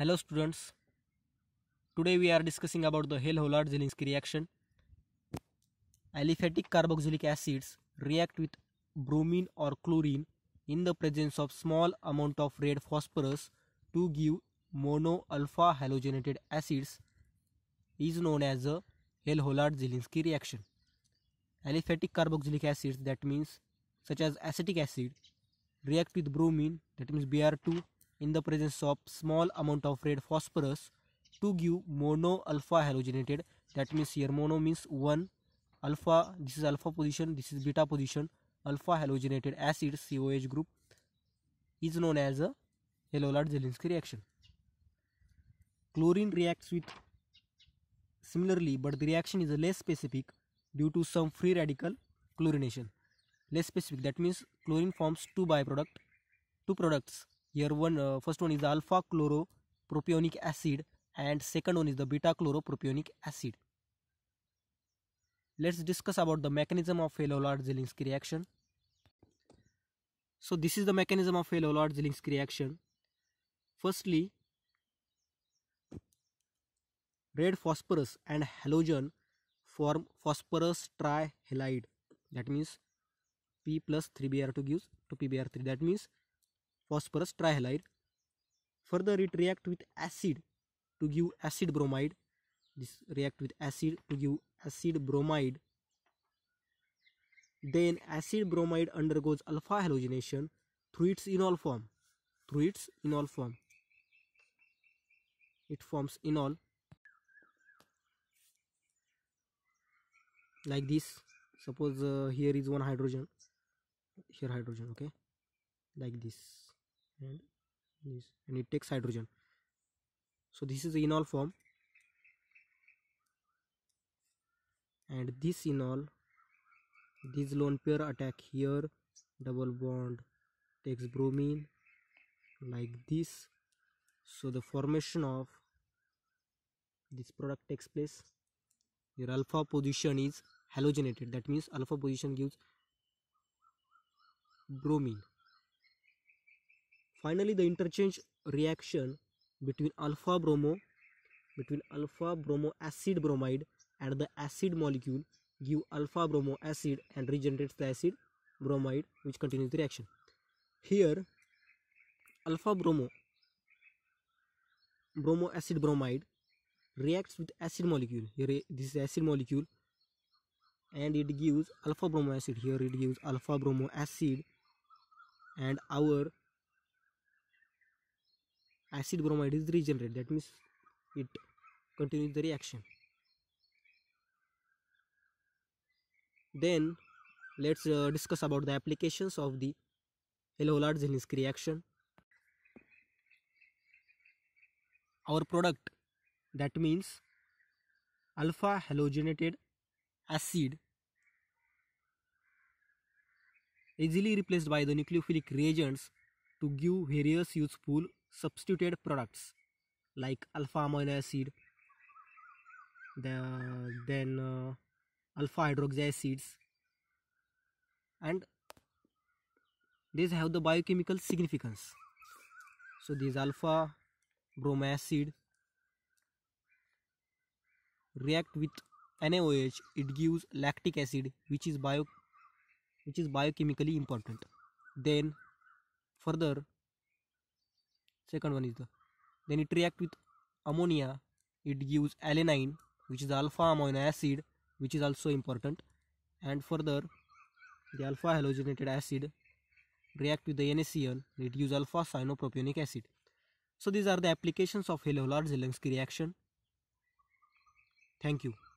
Hello students, today we are discussing about the hell hollard zelinski reaction. Aliphatic carboxylic acids react with bromine or chlorine in the presence of small amount of red phosphorus to give mono-alpha halogenated acids is known as the hell hollard zelinski reaction. Aliphatic carboxylic acids that means such as acetic acid react with bromine that means Br2 in the presence of small amount of red phosphorus to give mono alpha halogenated that means here mono means one alpha this is alpha position this is beta position alpha halogenated acid COH group is known as a Helolard-Zelinsky reaction chlorine reacts with similarly but the reaction is less specific due to some free radical chlorination less specific that means chlorine forms two byproduct two products here one uh, first one is alpha chloropropionic acid and second one is the beta chloropropionic acid let's discuss about the mechanism of Halolar zelinski reaction so this is the mechanism of Halolar zelinski reaction firstly red phosphorus and halogen form phosphorus trihalide that means p plus 3br2 gives to pbr3 that means phosphorus trihalide. Further it react with acid to give acid bromide. This react with acid to give acid bromide. Then acid bromide undergoes alpha halogenation through its enol form. Through its enol form. It forms enol like this suppose uh, here is one hydrogen here hydrogen okay like this and this and it takes hydrogen so this is the enol form and this enol this lone pair attack here double bond takes bromine like this so the formation of this product takes place your alpha position is halogenated that means alpha position gives bromine Finally, the interchange reaction between alpha bromo between alpha bromo acid bromide and the acid molecule give alpha bromo acid and regenerates the acid bromide which continues the reaction. Here alpha bromo bromo acid bromide reacts with acid molecule here this is acid molecule and it gives alpha bromo acid here it gives alpha bromo acid and our acid bromide is regenerated that means it continues the reaction then let's uh, discuss about the applications of the Helolard Zelinsk reaction our product that means alpha halogenated acid easily replaced by the nucleophilic reagents to give various useful substituted products like alpha amino acid the, then uh, alpha hydroxy acids and these have the biochemical significance so these alpha acid react with NaOH it gives lactic acid which is bio which is biochemically important then further second one is the then it react with ammonia it gives alanine which is alpha amino acid which is also important and further the alpha halogenated acid react with the NaCl it gives alpha cyanopropionic acid so these are the applications of halo reaction thank you